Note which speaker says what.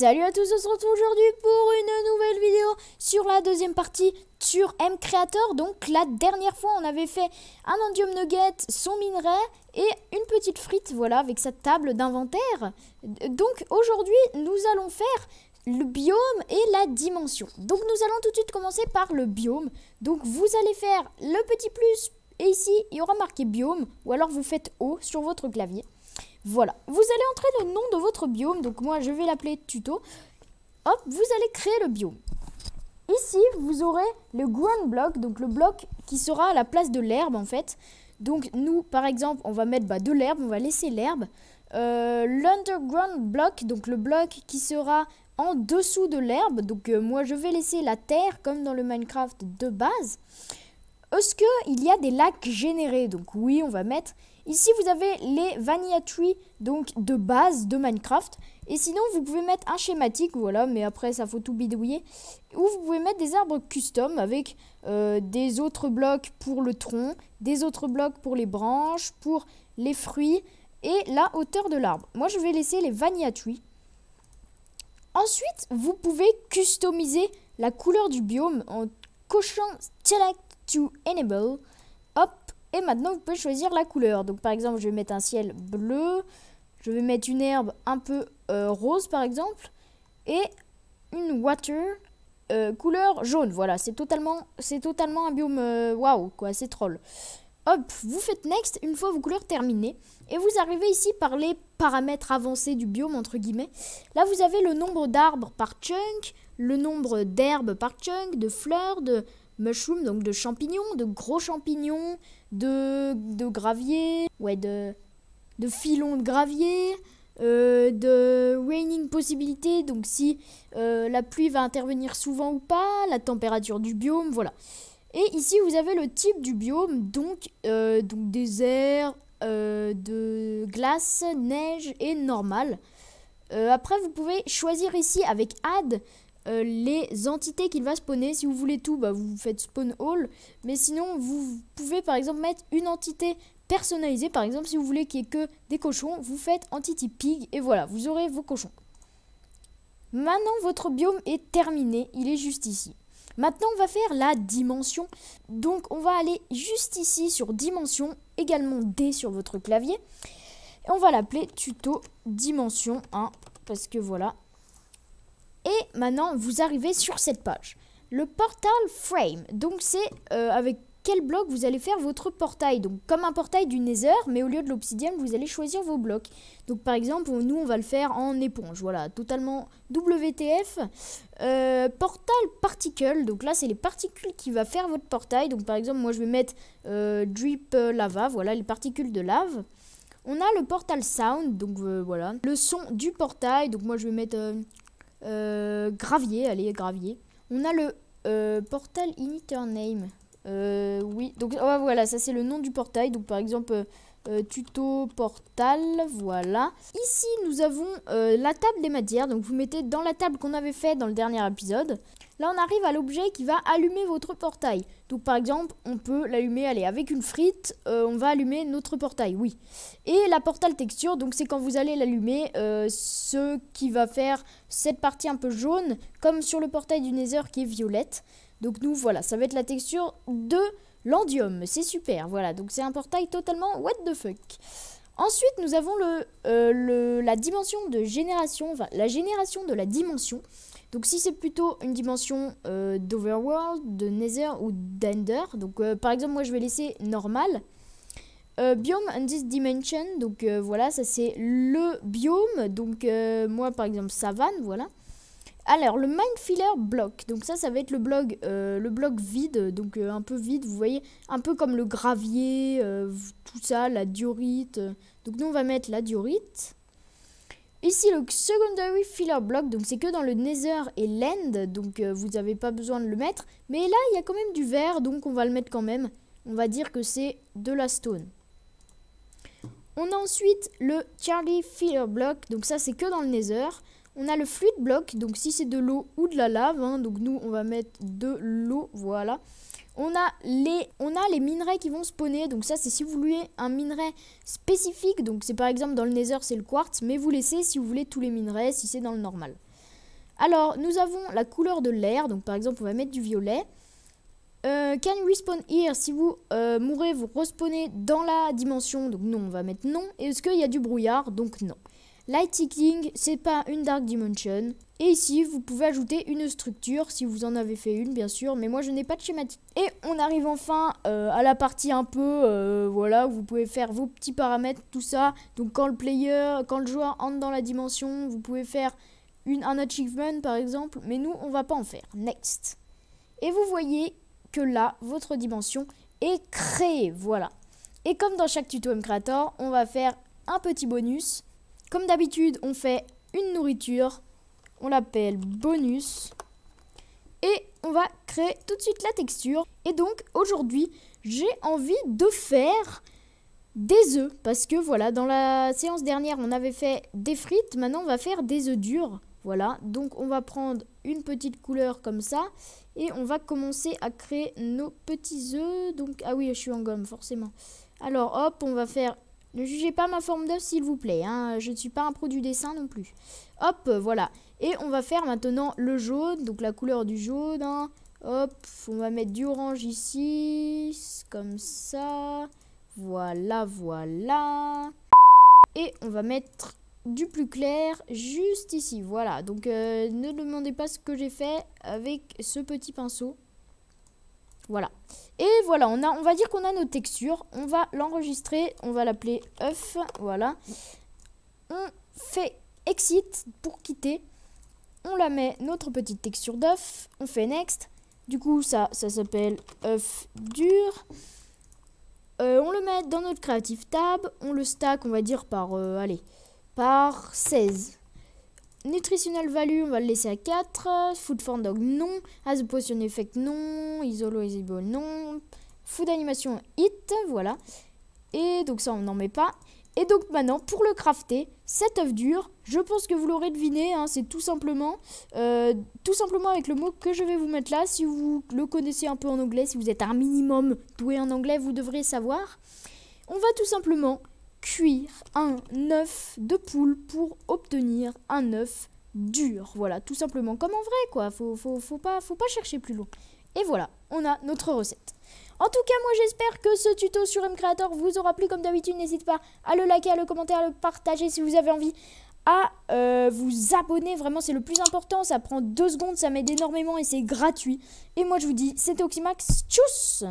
Speaker 1: Salut à tous, on se retrouve aujourd'hui pour une nouvelle vidéo sur la deuxième partie sur M Creator. Donc la dernière fois, on avait fait un endium nugget, son minerai et une petite frite, voilà, avec sa table d'inventaire. Donc aujourd'hui, nous allons faire le biome et la dimension. Donc nous allons tout de suite commencer par le biome. Donc vous allez faire le petit plus et ici, il y aura marqué biome ou alors vous faites O sur votre clavier. Voilà, vous allez entrer le nom de votre biome, donc moi je vais l'appeler tuto. Hop, vous allez créer le biome. Ici, vous aurez le ground block, donc le bloc qui sera à la place de l'herbe en fait. Donc nous, par exemple, on va mettre bah, de l'herbe, on va laisser l'herbe. Euh, l'underground block, donc le bloc qui sera en dessous de l'herbe. Donc euh, moi, je vais laisser la terre comme dans le Minecraft de base. Est-ce qu'il y a des lacs générés Donc oui, on va mettre. Ici, vous avez les Vanilla donc de base de Minecraft. Et sinon, vous pouvez mettre un schématique, voilà, mais après, ça faut tout bidouiller. Ou vous pouvez mettre des arbres custom avec euh, des autres blocs pour le tronc, des autres blocs pour les branches, pour les fruits et la hauteur de l'arbre. Moi, je vais laisser les Vanilla Ensuite, vous pouvez customiser la couleur du biome en cochant direct to enable. Hop, et maintenant vous pouvez choisir la couleur. Donc par exemple, je vais mettre un ciel bleu, je vais mettre une herbe un peu euh, rose par exemple, et une water euh, couleur jaune. Voilà, c'est totalement, c'est totalement un biome. Euh, waouh, quoi, c'est troll. Hop, vous faites next une fois vos couleurs terminées et vous arrivez ici par les paramètres avancés du biome entre guillemets. Là, vous avez le nombre d'arbres par chunk, le nombre d'herbes par chunk, de fleurs, de mushroom, donc de champignons, de gros champignons, de, gravier, ouais, de, de filons de gravier, euh, de raining possibilité, donc si euh, la pluie va intervenir souvent ou pas, la température du biome, voilà. Et ici, vous avez le type du biome, donc, euh, donc désert, de glace, neige et normal. après, vous pouvez choisir ici avec add euh, les entités qu'il va spawner. Si vous voulez tout, bah, vous faites spawn all. Mais sinon, vous pouvez par exemple mettre une entité personnalisée. Par exemple, si vous voulez qu'il n'y ait que des cochons, vous faites entity pig et voilà, vous aurez vos cochons. Maintenant, votre biome est terminé. Il est juste ici. Maintenant, on va faire la dimension. Donc, on va aller juste ici sur dimension, également D sur votre clavier. Et on va l'appeler tuto dimension 1 parce que voilà, et maintenant, vous arrivez sur cette page. Le portal frame, donc c'est euh, avec quel bloc vous allez faire votre portail. Donc comme un portail du Nether, mais au lieu de l'obsidienne, vous allez choisir vos blocs. Donc par exemple, nous on va le faire en éponge, voilà, totalement WTF. Euh, portal particle, donc là c'est les particules qui va faire votre portail. Donc par exemple, moi je vais mettre euh, drip lava, voilà les particules de lave. On a le portal sound, donc voilà, le son du portail. Donc moi je vais mettre euh, gravier, allez, gravier. On a le euh, portal initername. Euh, oui, donc ah, voilà, ça c'est le nom du portail. Donc par exemple, tuto portal, voilà. Ici, nous avons la table des matières. Donc, vous mettez dans la table qu'on avait fait dans le dernier épisode. Là, on arrive à l'objet qui va allumer votre portail. Donc, par exemple, on peut l'allumer, allez, avec une frite, euh, on va allumer notre portail, oui. Et la portal texture, donc c'est quand vous allez l'allumer, euh, ce qui va faire cette partie un peu jaune, comme sur le portail du Nether qui est violette. Donc, nous, voilà, ça va être la texture de l'endium. C'est super, voilà. Donc, c'est un portail totalement what the fuck. Ensuite, nous avons le, euh, la dimension de génération, enfin, la génération de la dimension. Donc si c'est plutôt une dimension euh, d'Overworld, de Nether ou d'Ender, donc euh, par exemple moi je vais laisser normal. Euh, biome and this dimension, donc voilà, ça c'est le biome, donc moi par exemple savane, voilà. Alors le filler block, donc ça ça va être le bloc, le bloc vide, donc un peu vide, vous voyez, un peu comme le gravier, tout ça, la diorite. Donc nous on va mettre la diorite. Ici le secondary filler block, donc c'est que dans le nether et l'end, donc euh, vous n'avez pas besoin de le mettre. Mais là il y a quand même du vert, donc on va le mettre quand même. On va dire que c'est de la stone. On a ensuite le Charlie Filler Block, donc ça c'est que dans le Nether. On a le fluide bloc, donc si c'est de l'eau ou de la lave, hein, donc nous on va mettre de l'eau, voilà. On a, les, on a les minerais qui vont spawner, donc ça c'est si vous voulez un minerai spécifique, donc c'est par exemple dans le nether c'est le quartz, mais vous laissez si vous voulez tous les minerais, si c'est dans le normal. Alors nous avons la couleur de l'air, donc par exemple on va mettre du violet. Euh, can can respawn here, si vous euh, mourrez, vous respawnez dans la dimension, donc non on va mettre non. Est-ce qu'il y a du brouillard Donc non. Light ce c'est pas une Dark Dimension. Et ici, vous pouvez ajouter une structure si vous en avez fait une, bien sûr, mais moi je n'ai pas de schématique. Et on arrive enfin euh, à la partie un peu, euh, voilà, où vous pouvez faire vos petits paramètres, tout ça. Donc quand le player, quand le joueur entre dans la dimension, vous pouvez faire une, un achievement par exemple, mais nous on va pas en faire. Next. Et vous voyez que là, votre dimension est créée, voilà. Et comme dans chaque tuto M Creator, on va faire un petit bonus comme d'habitude, on fait une nourriture. On l'appelle bonus. Et on va créer tout de suite la texture. Et donc, aujourd'hui, j'ai envie de faire des œufs. Parce que voilà, dans la séance dernière, on avait fait des frites. Maintenant, on va faire des œufs durs. Voilà, donc on va prendre une petite couleur comme ça. Et on va commencer à créer nos petits œufs. Donc, ah oui, je suis en gomme, forcément. Alors, hop, on va faire ne jugez pas ma forme d'œuf s'il vous plaît, hein. je ne suis pas un pro du dessin non plus. Hop, voilà. Et on va faire maintenant le jaune, donc la couleur du jaune. Hein. Hop, on va mettre du orange ici, comme ça. Voilà, voilà. Et on va mettre du plus clair juste ici, voilà. Donc euh, ne demandez pas ce que j'ai fait avec ce petit pinceau. Voilà. Et voilà, on, a, on va dire qu'on a nos textures. On va l'enregistrer. On va l'appeler œuf. Voilà. On fait exit pour quitter. On la met notre petite texture d'œuf. On fait next. Du coup, ça, ça s'appelle œuf dur. Euh, on le met dans notre Creative Tab. On le stack, on va dire, par, euh, allez, par 16. Nutritional Value, on va le laisser à 4. Food for Dog, non. As a Potion Effect, non. Isolo non. Food Animation, hit, voilà. Et donc ça, on n'en met pas. Et donc maintenant, pour le crafter, cet œuf dur, je pense que vous l'aurez deviné, hein, c'est tout simplement, euh, tout simplement avec le mot que je vais vous mettre là. Si vous le connaissez un peu en anglais, si vous êtes un minimum doué en anglais, vous devrez savoir. On va tout simplement cuire un œuf de poule pour obtenir un œuf dur. Voilà, tout simplement comme en vrai, quoi. Faut, pas, faut pas chercher plus loin. Et voilà, on a notre recette. En tout cas, moi j'espère que ce tuto sur M-Creator vous aura plu. Comme d'habitude, n'hésitez pas à le liker, à le commenter, à le partager si vous avez envie, à euh, vous abonner. Vraiment, c'est le plus important. Ça prend deux secondes, ça m'aide énormément et c'est gratuit. Et moi je vous dis, c'était Oximax. Tchuss